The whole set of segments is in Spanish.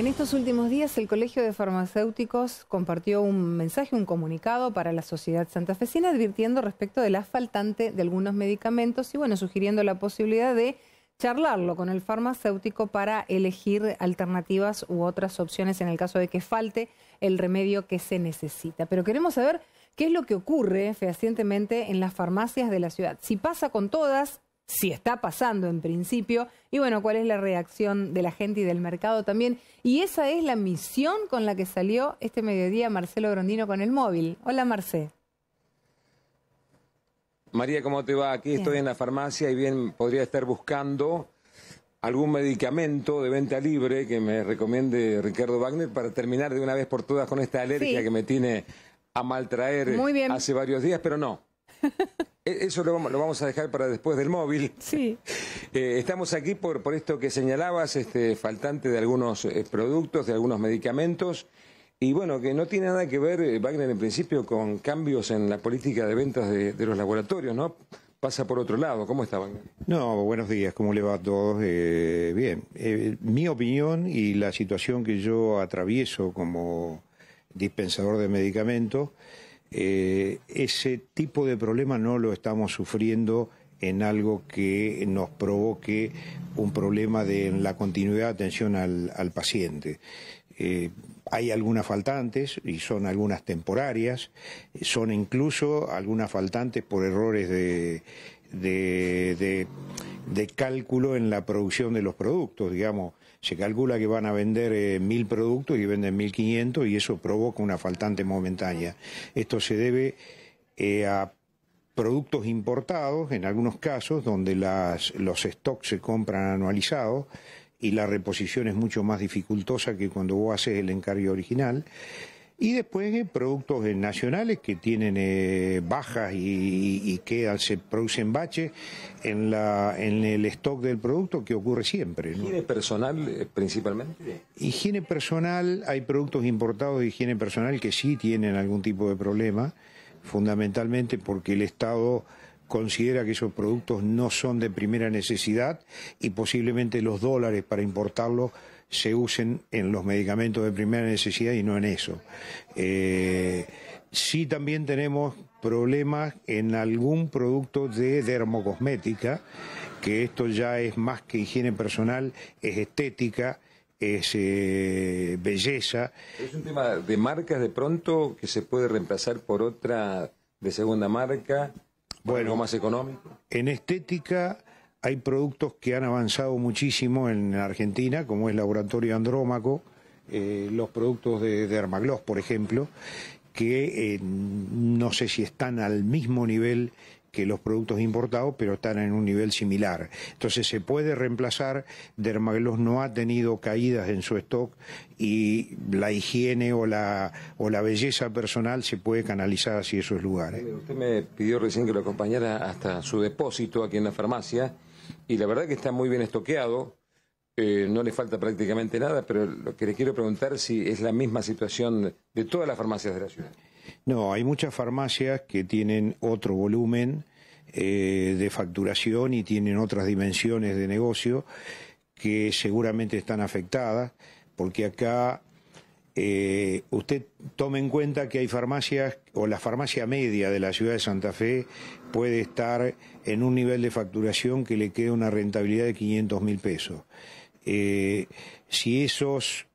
En estos últimos días, el Colegio de Farmacéuticos compartió un mensaje, un comunicado para la sociedad santafesina advirtiendo respecto del asfaltante de algunos medicamentos y, bueno, sugiriendo la posibilidad de charlarlo con el farmacéutico para elegir alternativas u otras opciones en el caso de que falte el remedio que se necesita. Pero queremos saber qué es lo que ocurre fehacientemente en las farmacias de la ciudad. Si pasa con todas, si está pasando en principio, y bueno, cuál es la reacción de la gente y del mercado también. Y esa es la misión con la que salió este mediodía Marcelo Grondino con el móvil. Hola, Marcé. María, ¿cómo te va? Aquí estoy en la farmacia y bien podría estar buscando algún medicamento de venta libre que me recomiende Ricardo Wagner para terminar de una vez por todas con esta alergia que me tiene a maltraer hace varios días, pero no. E-, eso lo vamos, a dejar para después del móvil. Sí. Eh, estamos aquí por, por esto que señalabas, este, faltante de algunos eh, productos, de algunos medicamentos. Y bueno, que no tiene nada que ver, eh, Wagner, en principio, con cambios en la política de ventas de, de los laboratorios, ¿no? Pasa por otro lado. ¿Cómo está, Wagner? No, buenos días. ¿Cómo le va a todos? bien. mi opinión y la situación que yo atravieso como dispensador de medicamentos eh, ese tipo de problema no lo estamos sufriendo en algo que nos provoque un problema de la continuidad de atención al, paciente. Eh, hay algunas faltantes y son algunas temporarias, son incluso algunas faltantes por errores de de cálculo en la producción de los productos, digamos, se calcula que van a vender eh, mil productos y venden mil quinientos y eso provoca una faltante momentánea. Esto se debe eh, a productos importados, en algunos casos, donde los stocks se compran anualizados y la reposición es mucho más dificultosa que cuando vos haces el encargo original. Y después en eh, productos nacionales que tienen eh, bajas y, que se producen baches en, la, en el stock del producto que ocurre siempre. ¿Higiene personal eh, principalmente? Higiene personal, hay productos importados de higiene personal que sí tienen algún tipo de problema, fundamentalmente porque el Estado considera que esos productos no son de primera necesidad y posiblemente los dólares para importarlos se usen en los medicamentos de primera necesidad y no en eso. Si eh, sí también tenemos problemas en algún producto de dermocosmética, que esto ya es más que higiene personal, es estética, es eh, belleza. Es un tema de marcas de pronto que se puede reemplazar por otra de segunda marca, bueno, más económico. En estética hay productos que han avanzado muchísimo en Argentina, como es Laboratorio Andrómaco, eh, los productos de, Dermagloss, por ejemplo, que eh, no sé si están al mismo nivel que los productos importados, pero están en un nivel similar. Entonces se puede reemplazar, Dermagloss no ha tenido caídas en su stock y la higiene o la, o la belleza personal se puede canalizar hacia esos lugares. Usted me pidió recién que lo acompañara hasta su depósito aquí en la farmacia y la verdad que está muy bien estoqueado, eh, no le falta prácticamente nada, pero lo que le quiero preguntar es si es la misma situación de todas las farmacias de la ciudad. No, hay muchas farmacias que tienen otro volumen eh, de facturación y tienen otras dimensiones de negocio que seguramente están afectadas, porque acá eh, usted tome en cuenta que hay farmacias o la farmacia media de la ciudad de Santa Fe puede estar en un nivel de facturación que le quede una rentabilidad de 500 mil pesos. Eh, si esos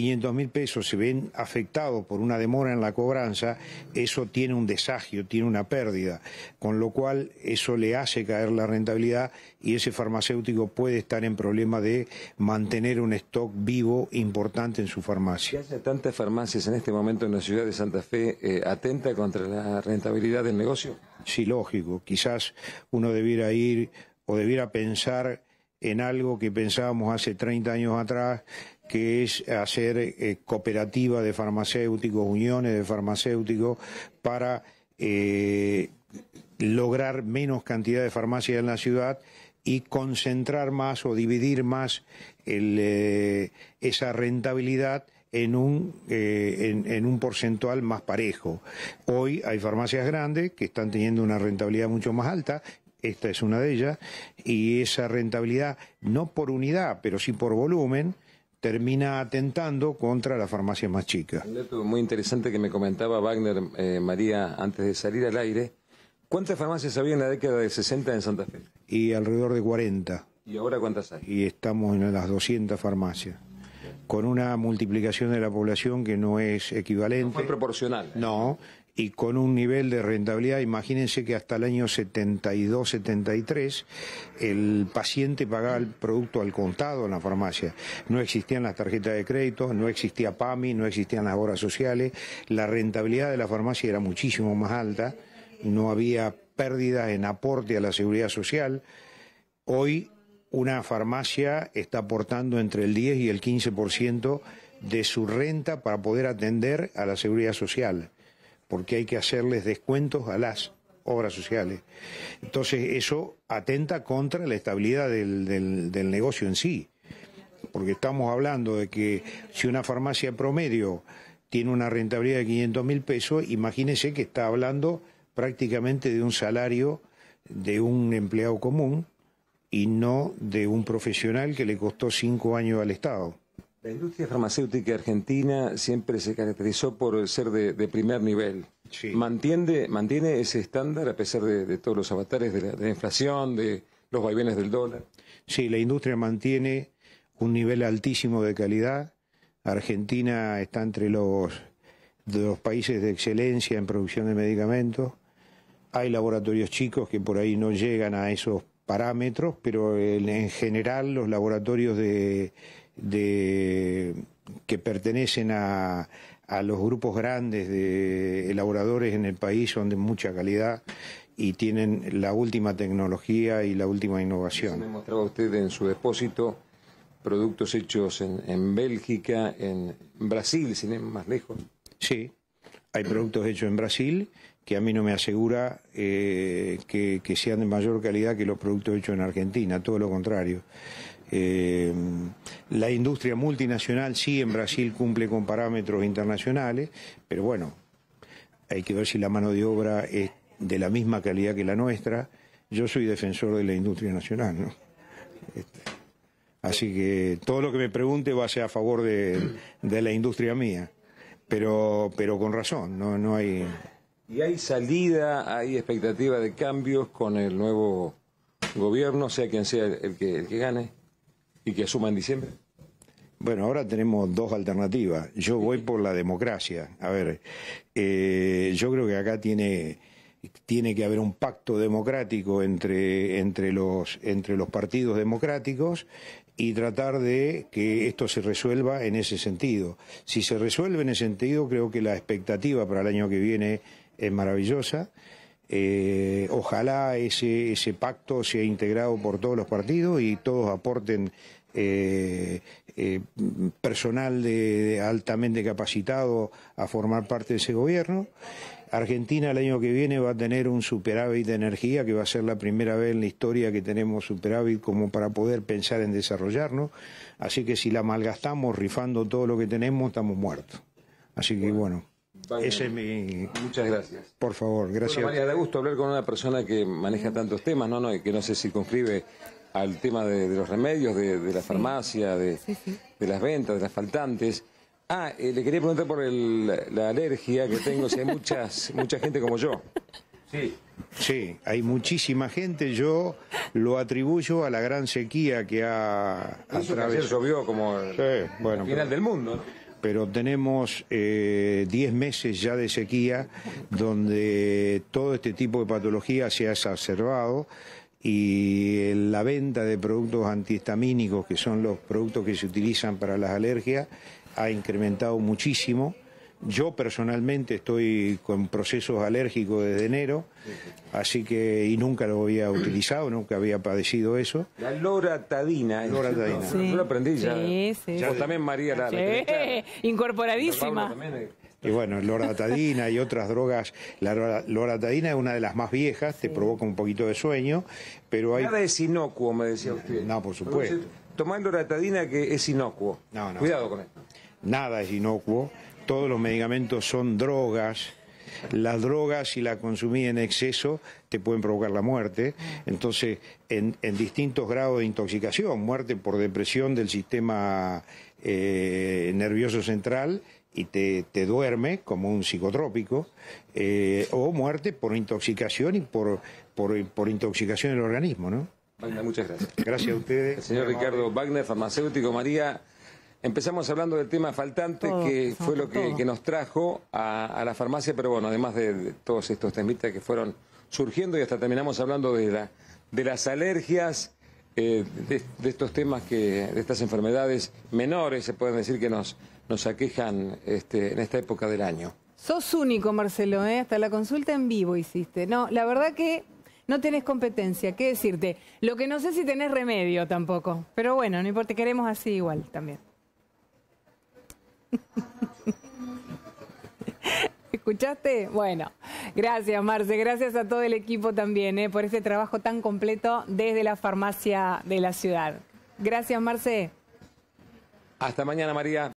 500 mil pesos se ven afectados por una demora en la cobranza, eso tiene un desagio, tiene una pérdida, con lo cual eso le hace caer la rentabilidad y ese farmacéutico puede estar en problema de mantener un stock vivo importante en su farmacia. Que haya tantas farmacias en este momento en la ciudad de Santa Fe, eh, ¿atenta contra la rentabilidad del negocio? Sí, lógico. Quizás uno debiera ir o debiera pensar en algo que pensábamos hace 30 años atrás, que es hacer eh, cooperativas de farmacéuticos, uniones de farmacéuticos, para eh, lograr menos cantidad de farmacias en la ciudad y concentrar más o dividir más eh, esa rentabilidad en, un porcentual más parejo. Hoy hay farmacias grandes que están teniendo una rentabilidad mucho más alta, esta es una de ellas, y esa rentabilidad no por unidad, pero sí por volumen, termina atentando contra la farmacia más chica Un dato muy interesante que me comentaba Wagner eh, María antes de salir al aire. ¿Cuántas farmacias había en la década de 60 en Santa Fe? Y alrededor de 40. ¿Y ahora cuántas hay? Y estamos en las 200 farmacias. Con una multiplicación de la población que no es equivalente. No fue proporcional. No, y con un nivel de rentabilidad, imagínense que hasta el año 72, 73, el paciente pagaba el producto al contado en la farmacia. No existían las tarjetas de crédito, no existía PAMI, no existían las obras sociales, la rentabilidad de la farmacia era muchísimo más alta, no había pérdida en aporte a la seguridad social. Hoy una farmacia está aportando entre el 10 y el 15% de su renta para poder atender a la seguridad social porque hay que hacerles descuentos a las obras sociales. Entonces eso atenta contra la estabilidad del, negocio en sí, porque estamos hablando de que si una farmacia promedio tiene una rentabilidad de 500 mil pesos, imagínese que está hablando prácticamente de un salario de un empleado común y no de un profesional que le costó cinco años al Estado. La industria farmacéutica argentina siempre se caracterizó por ser de, primer nivel. Mantiene, ese estándar a pesar de, todos los avatares de la, inflación, de los vaivenes del dólar. Sí, la industria mantiene un nivel altísimo de calidad. Argentina está entre los, países de excelencia en producción de medicamentos. Hay laboratorios chicos que por ahí no llegan a esos parámetros, pero en general los laboratorios de de, que pertenecen a, a los grupos grandes de elaboradores en el país son de mucha calidad y tienen la última tecnología y la última innovación. Me mostrado usted en su depósito productos hechos en, en Bélgica, en Brasil, sin ir más lejos. Sí, hay productos hechos en Brasil que a mí no me asegura eh, que sean de mayor calidad que los productos hechos en Argentina, todo lo contrario. Eh, la industria multinacional sí en Brasil cumple con parámetros internacionales, pero bueno, hay que ver si la mano de obra es de la misma calidad que la nuestra. Yo soy defensor de la industria nacional, ¿no? Este, así que todo lo que me pregunte va a ser a favor de, la industria mía, pero, pero con razón, no, no hay... ¿Y hay salida, hay expectativa de cambios con el nuevo gobierno, sea quien sea el que, el que gane? y que asuma en diciembre? Bueno, ahora tenemos dos alternativas. Yo voy por la democracia. A ver, eh, yo creo que acá tiene, tiene que haber un pacto democrático entre, entre, los, entre los partidos democráticos y tratar de que esto se resuelva en ese sentido. Si se resuelve en ese sentido, creo que la expectativa para el año que viene es maravillosa. Eh, ojalá ese, ese pacto sea integrado por todos los partidos y todos aporten eh, eh, personal altamente capacitado a formar parte de ese gobierno. Argentina el año que viene va a tener un superávit de energía, que va a ser la primera vez en la historia que tenemos superávit como para poder pensar en desarrollarnos. Así que si la malgastamos rifando todo lo que tenemos, estamos muertos. Así que bueno. Muchas gracias. Por favor, gracias. Bueno, María, da gusto hablar con una persona que maneja tantos temas, ¿no? no y que no se circunscribe al tema de, los remedios, de, la farmacia, de, las ventas, de las faltantes. Ah, eh, le quería preguntar por la alergia que tengo, si hay muchas, mucha gente como yo. Sí. Sí, hay muchísima gente. Yo lo atribuyo a la gran sequía que ha atravesado. llovió como el, bueno, final del mundo pero tenemos 10 eh, meses ya de sequía donde todo este tipo de patología se ha exacerbado y la venta de productos antihistamínicos, que son los productos que se utilizan para las alergias, ha incrementado muchísimo. Yo personalmente estoy con procesos alérgicos desde enero, así que y nunca lo había utilizado, nunca había padecido eso. La loratadina. ¿eh? Loratadina. yo lo aprendí ya. Sí, sí. también María Lara. Incorporadísima. Y bueno, loratadina y otras drogas. La loratadina es una de las más viejas, te provoca un poquito de sueño, pero Nada es inocuo, me decía usted. No, por supuesto. Tomar loratadina que es inocuo. No, no. Cuidado con esto. Nada es inocuo todos los medicamentos son drogas, las drogas, si la consumís en exceso, te pueden provocar la muerte. Entonces, en, distintos grados de intoxicación, muerte por depresión del sistema eh, nervioso central y te, te, duerme como un psicotrópico, eh, o muerte por intoxicación y por, por, intoxicación del organismo, ¿no? muchas gracias. Gracias a ustedes. El señor Ricardo Wagner, farmacéutico María. Empezamos hablando del tema faltante, que fue lo que, nos trajo a, la farmacia, pero bueno, además de, todos estos temitas que fueron surgiendo y hasta terminamos hablando de, de las alergias, eh, de, estos temas, que, de estas enfermedades menores, se pueden decir, que nos, aquejan este, en esta época del año. Sos único, Marcelo, ¿eh? hasta la consulta en vivo hiciste. No, la verdad que no tenés competencia, ¿qué decirte? Lo que no sé si tenés remedio tampoco, pero bueno, no importa, queremos así igual también. ¿Escuchaste? Bueno, gracias Marce, gracias a todo el equipo también eh, por este trabajo tan completo desde la farmacia de la ciudad. Gracias Marce. Hasta mañana María.